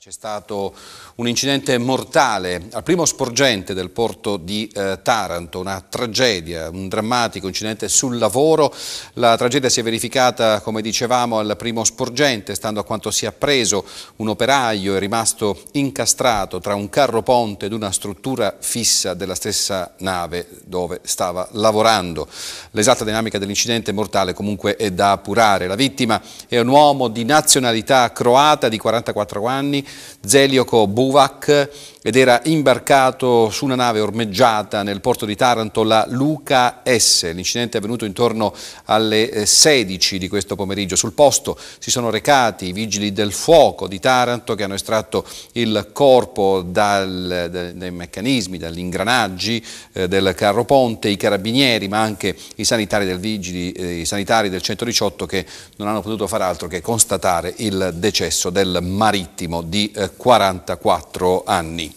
C'è stato un incidente mortale al primo sporgente del porto di eh, Taranto, una tragedia, un drammatico incidente sul lavoro. La tragedia si è verificata, come dicevamo, al primo sporgente, stando a quanto si è appreso, un operaio è rimasto incastrato tra un carro ponte ed una struttura fissa della stessa nave dove stava lavorando. L'esatta dinamica dell'incidente mortale comunque è da appurare. La vittima è un uomo di nazionalità croata di 44 anni Zelioko Buvac, ed era imbarcato su una nave ormeggiata nel porto di Taranto, la Luca S. L'incidente è avvenuto intorno alle 16 eh, di questo pomeriggio. Sul posto si sono recati i vigili del fuoco di Taranto che hanno estratto il corpo dal, dai, meccanismi, dagli ingranaggi eh, del carro ponte, i carabinieri ma anche i sanitari del, vigili, eh, i sanitari del 118 che non hanno potuto fare altro che constatare il decesso del marittimo di 44 anni.